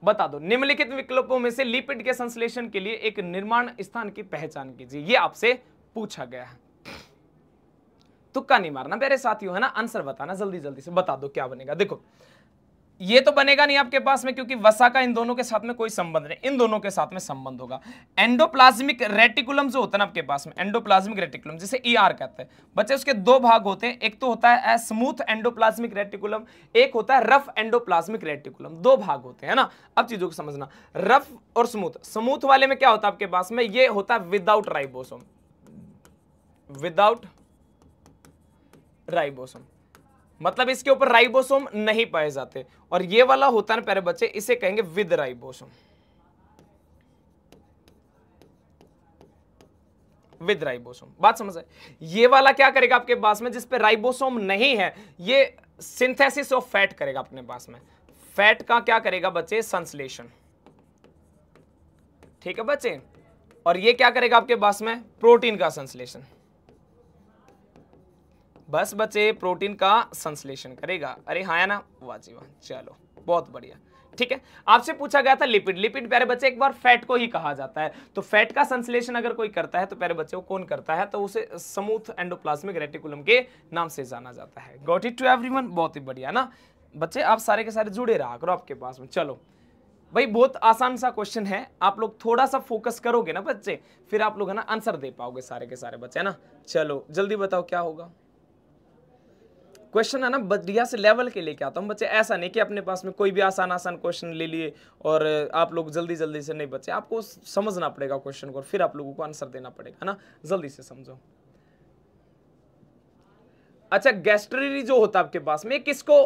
बता दो निम्नलिखित विकल्पों में से लिपिड के संश्लेषण के लिए एक निर्माण स्थान की पहचान कीजिए यह आपसे पूछा गया है तुक्का नहीं मारना मेरे साथियों है ना आंसर बताना जल्दी जल्दी से बता दो क्या बनेगा देखो ये तो बनेगा नहीं आपके पास में क्योंकि वसा का इन दोनों के साथ में कोई संबंध नहीं इन दोनों के साथ में संबंध होगा एंडोप्लाज्मिक रेटिकुलम जो होता है ना आपके पास में एंडोप्लाज्मिक रेटिकुलम जिसे ई e ER कहते हैं बच्चे उसके दो भाग होते हैं एक तो होता है स्मूथ एंडोप्लाज्मिक रेटिकुलम एक होता है रफ एंडोप्लाज्मिक रेटिकुलम दो भाग होते हैं ना अब चीजों को समझना रफ और स्मूथ स्मूथ वाले में क्या होता है आपके पास में यह होता है विदाउट राइबोसोम विदाउट राइबोसोम मतलब इसके ऊपर राइबोसोम नहीं पाए जाते और ये वाला होता है प्यारे बच्चे इसे कहेंगे विद राइबोसोम विद राइबोसोम बात समझ आए ये वाला क्या करेगा आपके पास में जिसपे राइबोसोम नहीं है ये सिंथेसिस ऑफ फैट करेगा अपने पास में फैट का क्या करेगा बच्चे संश्लेषण ठीक है बच्चे और ये क्या करेगा आपके पास में प्रोटीन का संश्लेषण बस बचे प्रोटीन का संश्लेषण करेगा अरे हाँ या ना वाजी वाह चलो बहुत बढ़िया ठीक है आपसे पूछा गया था लिपिड लिपिड प्यारे बच्चे एक बार फैट को ही कहा जाता है तो फैट का संश्लेषण अगर कोई करता है तो प्यारे बच्चे को कौन करता है तो उसे समूथ एंडोप्लाज्मिक रेटिकुलम के नाम से जाना जाता है गॉट इट टू एवरीवन बहुत ही बढ़िया ना बच्चे आप सारे के सारे जुड़े रहा करो आपके पास में चलो भाई बहुत आसान सा क्वेश्चन है आप लोग थोड़ा सा फोकस करोगे ना बच्चे फिर आप लोग है ना आंसर दे पाओगे सारे के सारे बच्चे है ना चलो जल्दी बताओ क्या होगा क्वेश्चन है ना बढ़िया से लेवल के लेके आता हूँ बच्चे ऐसा नहीं कि अपने पास में कोई भी आसान आसान क्वेश्चन ले लिए और आप लोग जल्दी जल्दी से नहीं बच्चे आपको समझना पड़ेगा क्वेश्चन को और फिर आप लोगों को आंसर देना पड़ेगा है ना जल्दी से समझो अच्छा गैस्ट्रेरी जो होता है आपके पास में किसको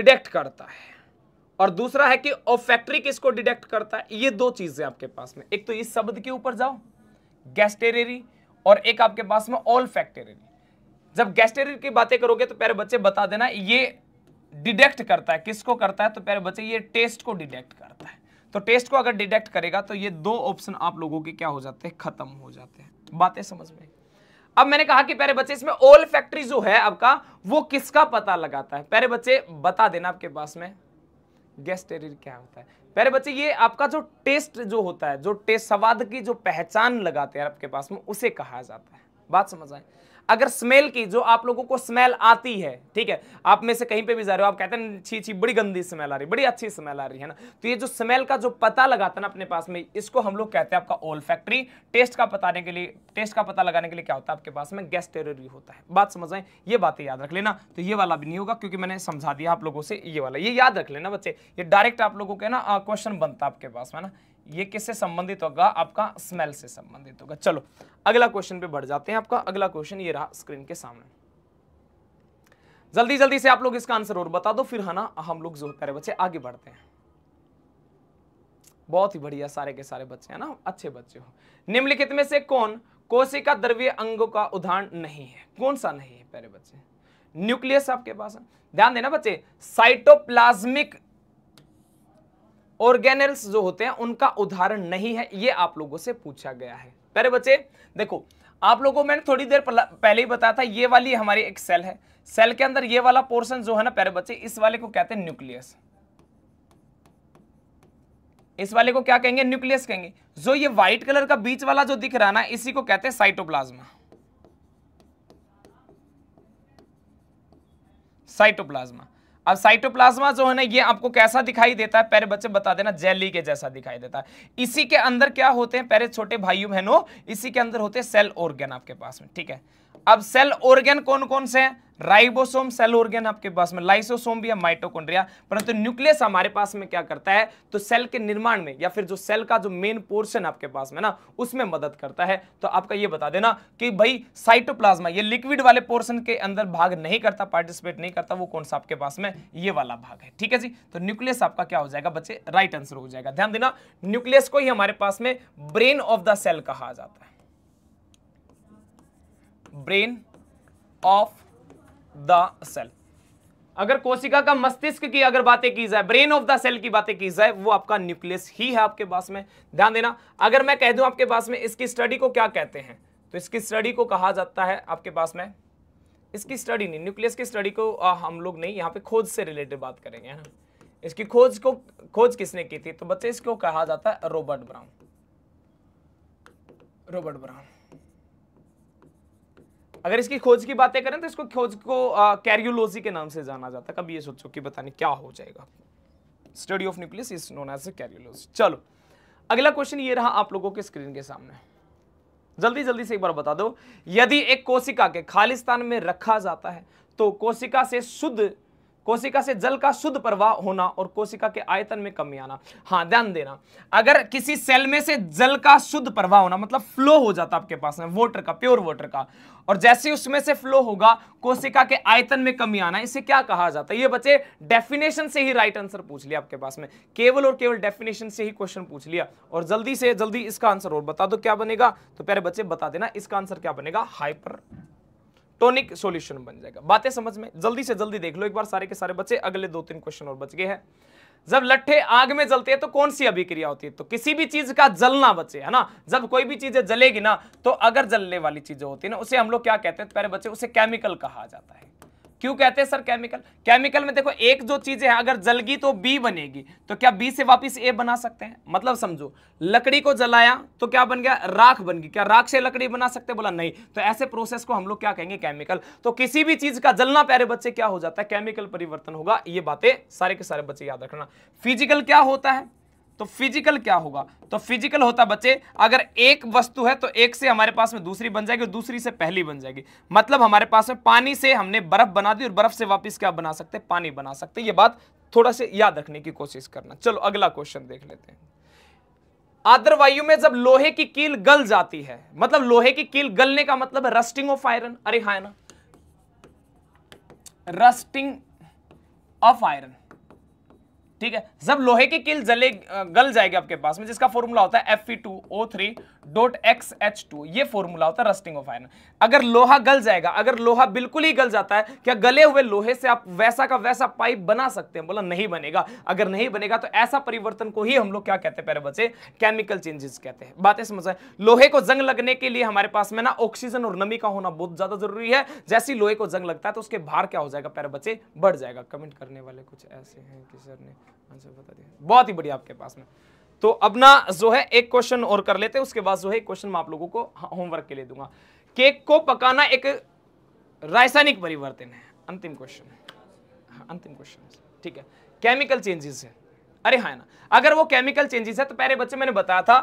डिडेक्ट करता है और दूसरा है कि ओफैक्ट्री किसको डिडेक्ट करता है ये दो चीजें आपके पास में एक तो इस शब्द के ऊपर जाओ गैस्टेरेरी और एक आपके पास में ऑल फैक्टेरेरी जब गैस्टेरिन की बातें करोगे तो प्यारे बच्चे बता देना ये डिडेक्ट करता है किसको करता है तो प्यारे बच्चे ये टेस्ट को डिडेक्ट करता है तो टेस्ट को अगर डिडेक्ट करेगा तो ये दो ऑप्शन आप लोगों के क्या हो जाते हैं खत्म हो जाते हैं बातें समझ में अब मैंने कहा कि प्यारे बच्चे इसमें ओल फैक्ट्री जो है आपका वो किसका पता लगाता है प्यारे बच्चे बता देना आपके पास में गैस्टेरिन क्या होता है प्यारे बच्चे ये आपका जो टेस्ट जो होता है जो टेस्ट स्वाद की जो पहचान लगाते हैं आपके पास में उसे कहा जाता है बात समझ आए अगर स्मेल की जो आप लोगों को स्मेल आती है ठीक है आप में से कहीं पे भी जा रहे हो आप कहते हैं छी छी बड़ी गंदी स्मेल आ रही बड़ी अच्छी स्मेल आ रही है ना तो ये जो स्मेल का जो पता लगाता ना अपने पास में इसको हम लोग कहते हैं आपका ओल फैक्ट्री टेस्ट का बताने के लिए टेस्ट का पता लगाने के लिए क्या होता है आपके पास में गैस गैस्टेररी होता है बात समझ आए ये बातें याद रख लेना तो ये वाला भी नहीं होगा क्योंकि मैंने समझा दिया आप लोगों से ये वाला ये याद रख लेना बच्चे ये डायरेक्ट आप लोगों के ना क्वेश्चन बनता आपके पास में ना ये किससे संबंधित होगा आपका स्मेल से संबंधित होगा चलो अगला क्वेश्चन पे बढ़ जाते हैं आपका अगला क्वेश्चन ये रहा स्क्रीन के सामने जल्दी जल्दी से आप लोग इसका आंसर और बता दो फिर है ना हम लोग जो प्यारे बच्चे आगे बढ़ते हैं बहुत ही बढ़िया सारे के सारे बच्चे है ना अच्छे बच्चे हो निम्नलिखित में से कौन कोशिका द्रव्य अंगों का उदाहरण नहीं है कौन सा नहीं है प्यारे बच्चे न्यूक्लियस आपके पास है ध्यान देना बच्चे साइटोप्लाज्मिक ऑर्गेनल्स जो होते हैं उनका उदाहरण नहीं है ये आप लोगों से पूछा गया है प्यारे बच्चे देखो आप लोगों को मैंने थोड़ी देर पहले ही बताया था ये वाली हमारी एक सेल है सेल के अंदर ये वाला पोर्शन जो है ना प्यारे बच्चे इस वाले को कहते हैं न्यूक्लियस इस वाले को क्या कहेंगे न्यूक्लियस कहेंगे जो ये व्हाइट कलर का बीच वाला जो दिख रहा ना इसी को कहते हैं साइटोप्लाज्मा साइटोप्लाज्मा अब साइटोप्लाज्मा जो है ना ये आपको कैसा दिखाई देता है पहले बच्चे बता देना जेली के जैसा दिखाई देता है इसी के अंदर क्या होते हैं पहले छोटे भाइयों बहनों इसी के अंदर होते हैं सेल ऑर्गेन आपके पास में ठीक है अब सेल ऑर्गेन कौन कौन से हैं राइबोसोम सेल ऑर्गेन आपके पास में लाइसोसोम भी है माइटोकॉन्ड्रिया परंतु तो न्यूक्लियस हमारे पास में क्या करता है तो सेल के निर्माण में या फिर जो सेल का जो मेन पोर्शन आपके पास में ना उसमें मदद करता है तो आपका ये बता देना कि भाई साइटोप्लाज्मा ये लिक्विड वाले पोर्शन के अंदर भाग नहीं करता पार्टिसिपेट नहीं करता वो कौन सा आपके पास में ये वाला भाग है ठीक है जी तो न्यूक्लियस आपका क्या हो जाएगा बच्चे राइट आंसर हो जाएगा ध्यान देना न्यूक्लियस को ही हमारे पास में ब्रेन ऑफ द सेल कहा जाता है ब्रेन ऑफ द सेल अगर कोशिका का मस्तिष्क की अगर बातें की जाए ब्रेन ऑफ द सेल की बातें की जाए वो आपका न्यूक्लियस ही है आपके पास में ध्यान देना अगर मैं कह दूं आपके पास में इसकी स्टडी को क्या कहते हैं तो इसकी स्टडी को कहा जाता है आपके पास में इसकी स्टडी नहीं न्यूक्लियस की स्टडी को आ, हम लोग नहीं यहाँ पे खोज से रिलेटेड बात करेंगे है ना इसकी खोज को खोज किसने की थी तो बच्चे इसको कहा जाता है रोबर्ट ब्राउन रोबर्ट ब्राउन अगर इसकी खोज की बातें करें तो इसको खोज को कैरियोलॉजी के नाम से जाना जाता है कभी ये सोचो कि बताने क्या हो जाएगा study of nucleus is known as karyology चलो अगला क्वेश्चन ये रहा आप लोगों के स्क्रीन के सामने जल्दी जल्दी से एक बार बता दो यदि एक कोशिका के खालिस्तान में रखा जाता है तो कोशिका से शुद्ध कोशिका से जल का शुद्ध प्रवाह होना और कोशिका के आयतन में कमी आना हाँ ध्यान देना अगर किसी सेल में से जल का शुद्ध प्रवाह होना मतलब फ्लो हो जाता आपके पास में वोटर का प्योर वोटर का और जैसे उसमें से फ्लो होगा कोशिका के आयतन में कमी आना इसे क्या कहा जाता है ये बच्चे डेफिनेशन से ही राइट आंसर पूछ लिया आपके पास में केवल और केवल डेफिनेशन से ही क्वेश्चन पूछ लिया और जल्दी से जल्दी इसका आंसर और बता दो क्या बनेगा तो प्यारे बच्चे बता देना इसका आंसर क्या बनेगा हाइपर टोनिक सॉल्यूशन बन जाएगा बातें समझ में जल्दी से जल्दी देख लो एक बार सारे के सारे बच्चे अगले दो तीन क्वेश्चन और बच गए हैं जब लट्ठे आग में जलते हैं तो कौन सी अभिक्रिया होती है तो किसी भी चीज का जलना बचे है ना जब कोई भी चीजें जलेगी ना तो अगर जलने वाली चीजें होती है ना उसे हम लोग क्या कहते हैं तो पहले बच्चे उसे केमिकल कहा जाता है क्यों कहते हैं सर केमिकल केमिकल में देखो एक जो चीज है अगर जलगी तो बी बनेगी तो क्या बी से वापस ए बना सकते हैं मतलब समझो लकड़ी को जलाया तो क्या बन गया राख बन गई क्या राख से लकड़ी बना सकते बोला नहीं तो ऐसे प्रोसेस को हम लोग क्या कहेंगे केमिकल तो किसी भी चीज का जलना प्यारे बच्चे क्या हो जाता है केमिकल परिवर्तन होगा ये बातें सारे के सारे बच्चे याद रखना फिजिकल क्या होता है तो फिजिकल क्या होगा तो फिजिकल होता बच्चे अगर एक वस्तु है तो एक से हमारे पास में दूसरी बन जाएगी और दूसरी से पहली बन जाएगी मतलब हमारे पास में पानी से हमने बर्फ बना दी और बर्फ से वापस क्या बना सकते हैं पानी बना सकते हैं ये बात थोड़ा से याद रखने की कोशिश करना चलो अगला क्वेश्चन देख लेते हैं आदर वायु में जब लोहे की कील गल जाती है मतलब लोहे की कील गलने का मतलब रस्टिंग ऑफ आयरन अरे हाँ ना रस्टिंग ऑफ आयरन ठीक है जब लोहे की किल जले गल जाएगी आपके पास में जिसका फॉर्मूला होता है F two O three dot X H two ये फॉर्मूला होता है रस्टिंग ऑफ आयरन अगर लोहा गल जाएगा अगर लोहा बिल्कुल ही गल जाता है क्या गले हुए लोहे से आप वैसा का वैसा पाइप बना सकते हैं बोला नहीं बनेगा अगर नहीं बनेगा तो ऐसा परिवर्तन को ही हम लोग क्या कहते हैं पहले बच्चे केमिकल चेंजेस कहते हैं बातें समझ आए लोहे को जंग लगने के लिए हमारे पास में ना ऑक्सीजन और नमी का होना बहुत ज्यादा जरूरी है जैसे लोहे को जंग लगता है तो उसके भार क्या हो जाएगा पैर बच्चे बढ़ जाएगा कमेंट करने वाले कुछ ऐसे हैं कि सर ने आंसर बता दिया बहुत ही बढ़िया आपके पास में तो अपना जो है एक क्वेश्चन और कर लेते हैं उसके बाद जो है क्वेश्चन मैं आप लोगों को होमवर्क के लिए दूंगा केक को पकाना एक रासायनिक परिवर्तन है अंतिम क्वेश्चन हाँ, अंतिम क्वेश्चन ठीक है केमिकल चेंजेस है अरे हाँ ना अगर वो केमिकल चेंजेस है तो पहले बच्चे मैंने बताया था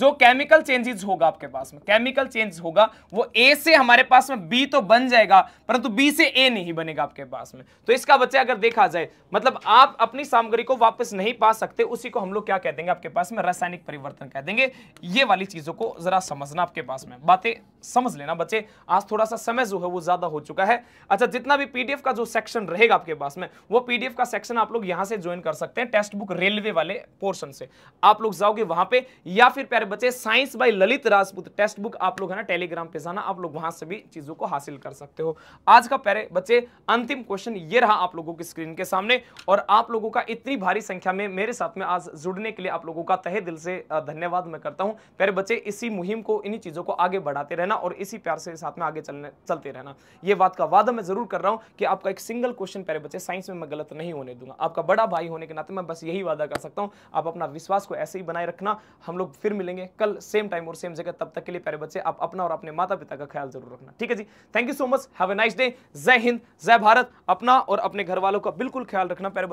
जो केमिकल चेंजेस होगा आपके पास में केमिकल चेंज होगा वो ए से हमारे पास में बी तो बन जाएगा परंतु बी से ए नहीं बनेगा आपके पास में तो इसका बच्चे अगर देखा जाए मतलब आप अपनी सामग्री को वापस नहीं पा सकते उसी को हम लोग क्या कह देंगे आपके पास में रासायनिक परिवर्तन कह देंगे ये वाली चीजों को जरा समझना आपके पास में बातें समझ लेना बच्चे आज थोड़ा सा समय जो है वो ज्यादा हो चुका है अच्छा जितना भी पीडीएफ का जो सेक्शन रहेगा आपके पास में वो पीडीएफ का सेक्शन आप लोग यहां से ज्वाइन कर सकते हैं टेक्स्ट बुक रेल रेलवे वाले पोर्शन से आप लोग जाओगे वहां पे या फिर प्यारे बच्चे science by Lalit Rajput text book आप लोग है ना टेलीग्राम पे जाना आप लोग वहां से भी चीजों को हासिल कर सकते हो आज का प्यारे बच्चे अंतिम क्वेश्चन ये रहा आप लोगों की स्क्रीन के सामने और आप लोगों का इतनी भारी संख्या में मेरे साथ में आज जुड़ने के लिए आप लोगों का तहे दिल से धन्यवाद मैं करता हूँ प्यारे बच्चे इसी मुहिम को इन्हीं चीजों को आगे बढ़ाते रहना और इसी प्यार से साथ में आगे चलने चलते रहना ये बात का वादा मैं जरूर कर रहा हूँ कि आपका एक सिंगल क्वेश्चन प्यारे बच्चे साइंस में मैं गलत नहीं होने दूंगा आपका बड़ा भाई होने के नाते मैं बस यही वादा वादा कर सकता हूँ आप अपना विश्वास को ऐसे ही बनाए रखना हम लोग फिर मिलेंगे कल सेम टाइम और सेम जगह तब तक के लिए प्यारे बच्चे आप अपना और अपने माता पिता का ख्याल जरूर रखना ठीक है जी thank you so much have a nice day जय हिंद जय भारत अपना और अपने घर वालों का बिल्कुल ख्याल रखना प्यारे